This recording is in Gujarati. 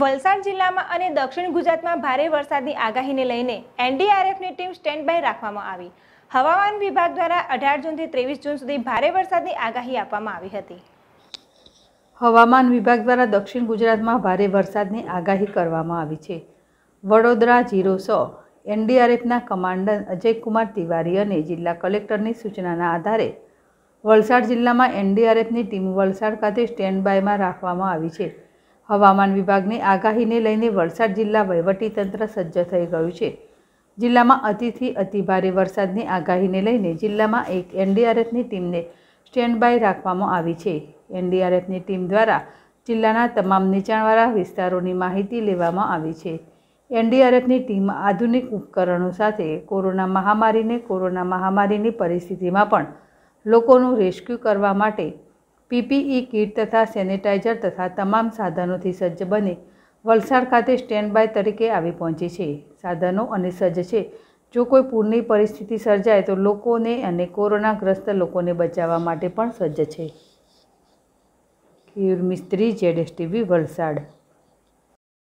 વલસાડ જિલ્લામાં અને દક્ષિણ ગુજરાતમાં ભારે વરસાદની આગાહીને લઈને એનડીઆરએફની ટીમ સ્ટેન્ડ બાય રાખવામાં આવી હવામાન વિભાગ દ્વારા અઢાર જૂનથી ત્રેવીસ જૂન સુધી ભારે વરસાદની આગાહી આપવામાં આવી હતી હવામાન વિભાગ દ્વારા દક્ષિણ ગુજરાતમાં ભારે વરસાદની આગાહી કરવામાં આવી છે વડોદરા ઝીરો સો એનડીઆરએફના કમાન્ડર અજયકુમાર તિવારી અને જિલ્લા કલેક્ટરની સૂચનાના આધારે વલસાડ જિલ્લામાં એનડીઆરએફની ટીમ વલસાડ ખાતે સ્ટેન્ડ બાયમાં રાખવામાં આવી છે હવામાન વિભાગની આગાહીને લઈને વલસાડ જિલ્લા વહીવટીતંત્ર સજ્જ થઈ ગયું છે જિલ્લામાં અતિથી અતિભારે વરસાદની આગાહીને લઈને જિલ્લામાં એક એનડીઆરએફની ટીમને સ્ટેન્ડ બાય રાખવામાં આવી છે એનડીઆરએફની ટીમ દ્વારા જિલ્લાના તમામ નીચાણવાળા વિસ્તારોની માહિતી લેવામાં આવી છે એનડીઆરએફની ટીમ આધુનિક ઉપકરણો સાથે કોરોના મહામારીને કોરોના મહામારીની પરિસ્થિતિમાં પણ લોકોનું રેસ્ક્યુ કરવા માટે પીપીઈ કીટ તથા સેનિટાઇઝર તથા તમામ સાધનોથી સજ્જ બને વલસાડ ખાતે સ્ટેન્ડ બાય તરીકે આવી પહોંચી છે સાધનો અને સજ્જ છે જો કોઈ પૂરની પરિસ્થિતિ સર્જાય તો લોકોને અને કોરોનાગ્રસ્ત લોકોને બચાવવા માટે પણ સજ્જ છે ખીર મિસ્ત્રી જેડ એસ વલસાડ